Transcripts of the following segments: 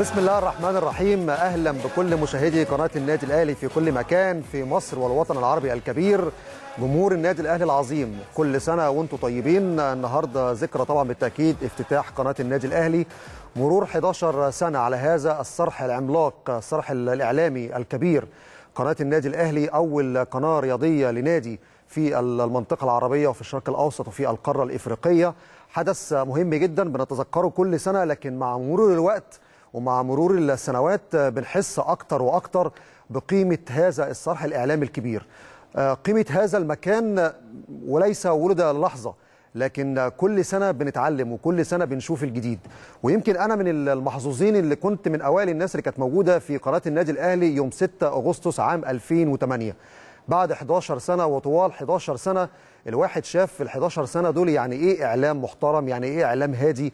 بسم الله الرحمن الرحيم اهلا بكل مشاهدي قناه النادي الاهلي في كل مكان في مصر والوطن العربي الكبير جمهور النادي الاهلي العظيم كل سنه وانتم طيبين النهارده ذكرى طبعا بالتاكيد افتتاح قناه النادي الاهلي مرور 11 سنه على هذا الصرح العملاق الصرح الاعلامي الكبير قناه النادي الاهلي اول قناه رياضيه لنادي في المنطقه العربيه وفي الشرق الاوسط وفي القاره الافريقيه حدث مهم جدا بنتذكره كل سنه لكن مع مرور الوقت ومع مرور السنوات بنحس أكتر وأكتر بقيمة هذا الصرح الإعلامي الكبير آه، قيمة هذا المكان وليس ولد للحظة لكن كل سنة بنتعلم وكل سنة بنشوف الجديد ويمكن أنا من المحظوظين اللي كنت من أوائل الناس اللي كانت موجودة في قناة النادي الأهلي يوم 6 أغسطس عام 2008 بعد 11 سنة وطوال 11 سنة الواحد شاف في ال 11 سنة دول يعني إيه إعلام محترم يعني إيه إعلام هادي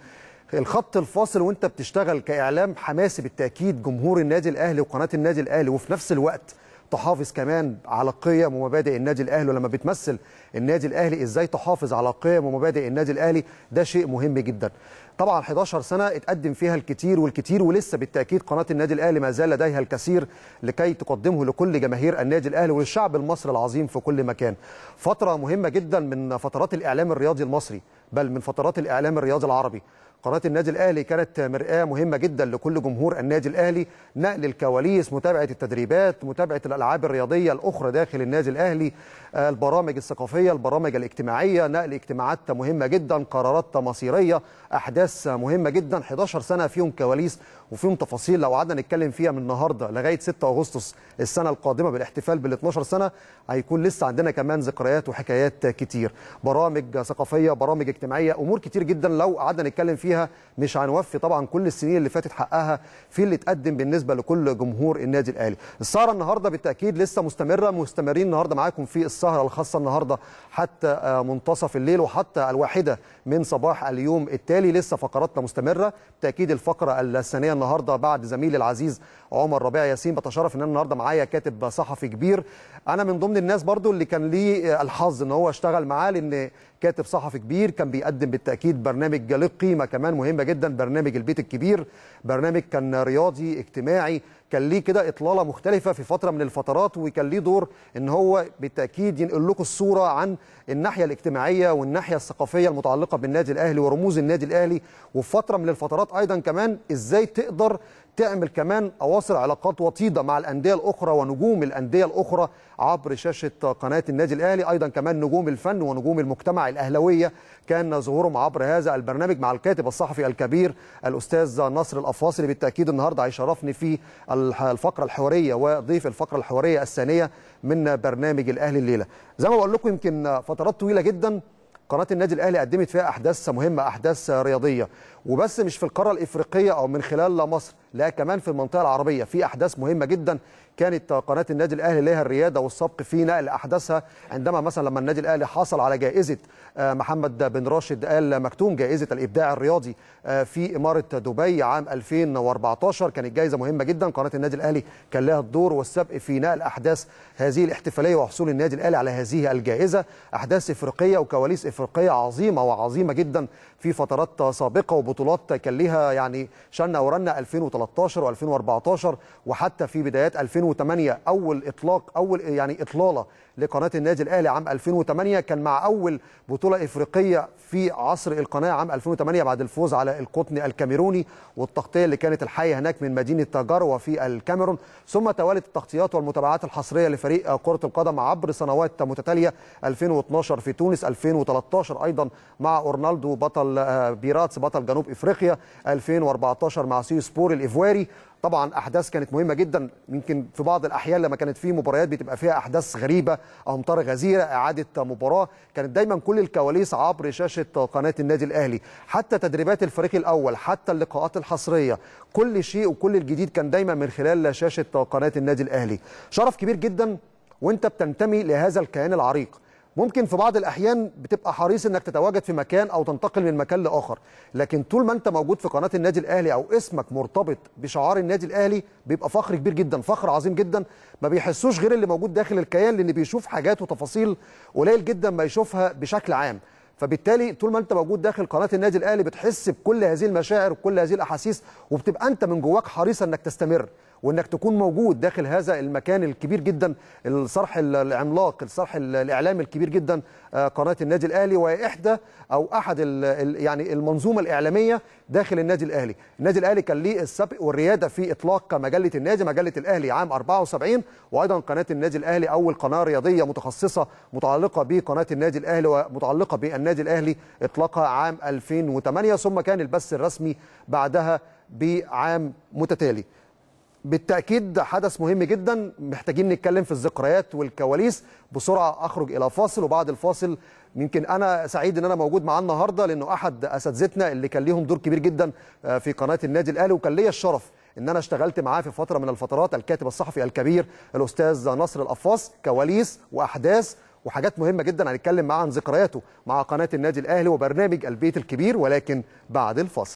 الخط الفاصل وانت بتشتغل كاعلام حماسي بالتاكيد جمهور النادي الاهلي وقناه النادي الاهلي وفي نفس الوقت تحافظ كمان على قيم ومبادئ النادي الاهلي ولما بتمثل النادي الاهلي ازاي تحافظ على قيم ومبادئ النادي الاهلي ده شيء مهم جدا طبعا 11 سنه اتقدم فيها الكثير والكثير ولسه بالتاكيد قناه النادي الاهلي ما زال لديها الكثير لكي تقدمه لكل جماهير النادي الاهلي والشعب المصري العظيم في كل مكان فتره مهمه جدا من فترات الاعلام الرياضي المصري بل من فترات الاعلام الرياضي العربي قناه النادي الاهلي كانت مرآه مهمه جدا لكل جمهور النادي الاهلي نقل الكواليس متابعه التدريبات متابعه الالعاب الرياضيه الاخرى داخل النادي الاهلي البرامج الثقافيه البرامج الاجتماعيه نقل اجتماعات مهمه جدا قرارات مصيريه احداث احداث مهمه جدا 11 سنه فيهم كواليس وفيهم تفاصيل لو قعدنا نتكلم فيها من النهارده لغايه 6 اغسطس السنه القادمه بالاحتفال بال 12 سنه هيكون لسه عندنا كمان ذكريات وحكايات كتير برامج ثقافيه برامج اجتماعيه امور كتير جدا لو قعدنا نتكلم فيها مش هنوفي طبعا كل السنين اللي فاتت حقها في اللي اتقدم بالنسبه لكل جمهور النادي الاهلي السهره النهارده بالتاكيد لسه مستمره مستمرين النهارده معاكم في السهره الخاصه النهارده حتى آه، منتصف الليل وحتى الواحده من صباح اليوم التالي لسه لسه فقراتنا مستمره تاكيد الفقره الثانية النهارده بعد زميلي العزيز عمر ربيع ياسين بتشرف ان انا النهارده معايا كاتب صحفي كبير انا من ضمن الناس برضو اللي كان لي الحظ ان هو اشتغل معاه لان كاتب صحفي كبير كان بيقدم بالتاكيد برنامج له قيمه كمان مهمه جدا برنامج البيت الكبير برنامج كان رياضي اجتماعي كان ليه كده اطلاله مختلفه في فتره من الفترات وكان ليه دور ان هو بالتاكيد ينقل لكم الصوره عن الناحيه الاجتماعيه والناحيه الثقافيه المتعلقه بالنادي الاهلي ورموز النادي الاهلي وفي فتره من الفترات ايضا كمان ازاي تقدر تعمل كمان أواصر علاقات وطيدة مع الأندية الأخرى ونجوم الأندية الأخرى عبر شاشة قناة النادي الأهلي أيضا كمان نجوم الفن ونجوم المجتمع الاهلاويه كان ظهورهم عبر هذا البرنامج مع الكاتب الصحفي الكبير الأستاذ نصر الأفاصلي بالتأكيد النهاردة هيشرفني في الفقرة الحوارية وضيف الفقرة الحوارية الثانية من برنامج الأهلي الليلة زي ما بقول لكم يمكن فترات طويلة جدا قناة النادي الأهلي قدمت فيها أحداث مهمة أحداث رياضية وبس مش في القاره الافريقيه او من خلال مصر لا كمان في المنطقه العربيه في احداث مهمه جدا كانت قناه النادي الاهلي لها الرياده والسبق في نقل احداثها عندما مثلا لما النادي الاهلي حصل على جائزه آه، محمد بن راشد ال مكتوم جائزه الابداع الرياضي آه، في اماره دبي عام 2014 كانت جائزه مهمه جدا قناه النادي الاهلي كان لها الدور والسبق في نقل احداث هذه الاحتفاليه وحصول النادي الاهلي على هذه الجائزه احداث افريقيه وكواليس افريقيه عظيمه وعظيمه جدا في فترات سابقه بطولات كان ليها يعني شن ورنا 2013 و2014 وحتى في بدايات 2008 اول اطلاق اول يعني اطلاله لقناه النادي الاهلي عام 2008 كان مع اول بطوله افريقيه في عصر القناه عام 2008 بعد الفوز على القطن الكاميروني والتغطيه اللي كانت الحيه هناك من مدينه جروه في الكاميرون ثم توالت التغطيات والمتابعات الحصريه لفريق كره القدم عبر سنوات متتاليه 2012 في تونس 2013 ايضا مع اورنالدو بطل آه، بيراتس بطل جنوب جنوب افريقيا 2014 مع سي سبور الايفواري طبعا احداث كانت مهمه جدا يمكن في بعض الاحيان لما كانت في مباريات بتبقى فيها احداث غريبه امطار غزيره اعاده مباراه كانت دايما كل الكواليس عبر شاشه قناه النادي الاهلي حتى تدريبات الفريق الاول حتى اللقاءات الحصريه كل شيء وكل الجديد كان دايما من خلال شاشه قناه النادي الاهلي شرف كبير جدا وانت بتنتمي لهذا الكيان العريق ممكن في بعض الاحيان بتبقى حريص انك تتواجد في مكان او تنتقل من مكان لاخر لكن طول ما انت موجود في قناه النادي الاهلي او اسمك مرتبط بشعار النادي الاهلي بيبقى فخر كبير جدا فخر عظيم جدا ما بيحسوش غير اللي موجود داخل الكيان لان بيشوف حاجات وتفاصيل قليل جدا ما يشوفها بشكل عام فبالتالي طول ما انت موجود داخل قناه النادي الاهلي بتحس بكل هذه المشاعر وكل هذه الاحاسيس وبتبقى انت من جواك حريص انك تستمر وانك تكون موجود داخل هذا المكان الكبير جدا الصرح العملاق الصرح الاعلامي الكبير جدا آه، قناه النادي الاهلي وهي احدى او احد يعني المنظومه الاعلاميه داخل النادي الاهلي النادي الاهلي كان ليه السبق والرياده في اطلاق مجله النادي مجله الاهلي عام 74 وايضا قناه النادي الاهلي اول قناه رياضيه متخصصه متعلقه بقناه النادي الاهلي ومتعلقه بالنادي الاهلي اطلاقها عام 2008 ثم كان البث الرسمي بعدها بعام متتالي بالتاكيد حدث مهم جدا محتاجين نتكلم في الذكريات والكواليس بسرعه اخرج الى فاصل وبعد الفاصل يمكن انا سعيد ان انا موجود معاه النهارده لانه احد اساتذتنا اللي كان ليهم دور كبير جدا آه، في قناه النادي الاهلي وكان ليا الشرف ان انا اشتغلت معاه في فتره من الفترات الكاتب الصحفي الكبير الاستاذ نصر القفاص كواليس واحداث وحاجات مهمه جدا هنتكلم معاه عن ذكرياته مع قناه النادي الاهلي وبرنامج البيت الكبير ولكن بعد الفاصل